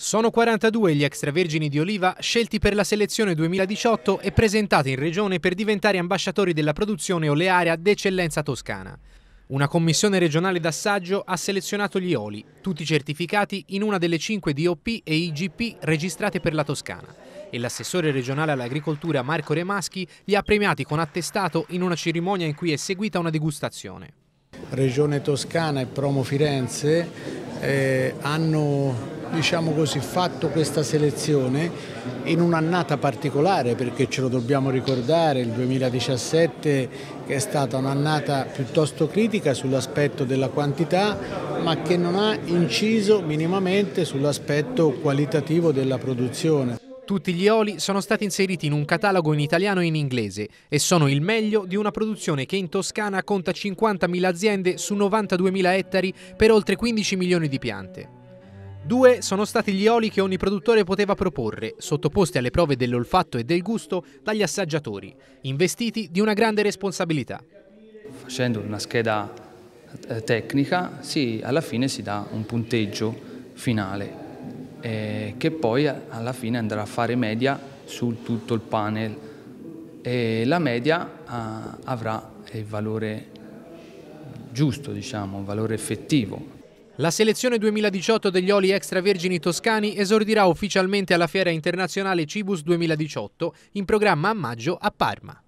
Sono 42 gli extravergini di oliva scelti per la selezione 2018 e presentati in regione per diventare ambasciatori della produzione olearia d'eccellenza toscana. Una commissione regionale d'assaggio ha selezionato gli oli, tutti certificati in una delle 5 DOP e IGP registrate per la Toscana e l'assessore regionale all'agricoltura Marco Remaschi li ha premiati con attestato in una cerimonia in cui è seguita una degustazione. Regione Toscana e Promo Firenze eh, hanno diciamo così, fatto questa selezione in un'annata particolare perché ce lo dobbiamo ricordare, il 2017 che è stata un'annata piuttosto critica sull'aspetto della quantità ma che non ha inciso minimamente sull'aspetto qualitativo della produzione. Tutti gli oli sono stati inseriti in un catalogo in italiano e in inglese e sono il meglio di una produzione che in Toscana conta 50.000 aziende su 92.000 ettari per oltre 15 milioni di piante. Due sono stati gli oli che ogni produttore poteva proporre, sottoposti alle prove dell'olfatto e del gusto dagli assaggiatori, investiti di una grande responsabilità. Facendo una scheda eh, tecnica, sì, alla fine si dà un punteggio finale eh, che poi eh, alla fine andrà a fare media su tutto il panel e la media ah, avrà il valore giusto, diciamo, un valore effettivo la selezione 2018 degli oli extravergini toscani esordirà ufficialmente alla Fiera Internazionale Cibus 2018, in programma a maggio a Parma.